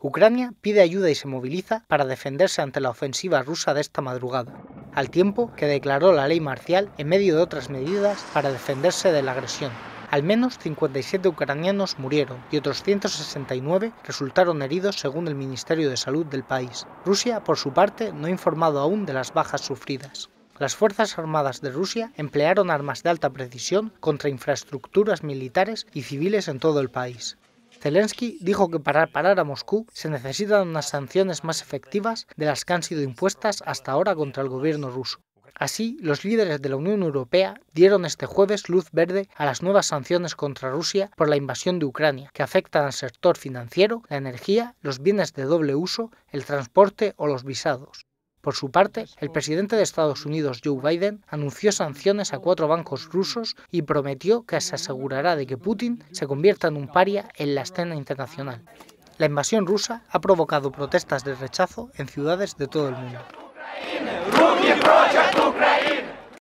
Ucrania pide ayuda y se moviliza para defenderse ante la ofensiva rusa de esta madrugada, al tiempo que declaró la ley marcial en medio de otras medidas para defenderse de la agresión. Al menos 57 ucranianos murieron y otros 169 resultaron heridos según el Ministerio de Salud del país. Rusia, por su parte, no ha informado aún de las bajas sufridas. Las Fuerzas Armadas de Rusia emplearon armas de alta precisión contra infraestructuras militares y civiles en todo el país. Zelensky dijo que para parar a Moscú se necesitan unas sanciones más efectivas de las que han sido impuestas hasta ahora contra el gobierno ruso. Así, los líderes de la Unión Europea dieron este jueves luz verde a las nuevas sanciones contra Rusia por la invasión de Ucrania, que afectan al sector financiero, la energía, los bienes de doble uso, el transporte o los visados. Por su parte, el presidente de Estados Unidos, Joe Biden, anunció sanciones a cuatro bancos rusos y prometió que se asegurará de que Putin se convierta en un paria en la escena internacional. La invasión rusa ha provocado protestas de rechazo en ciudades de todo el mundo.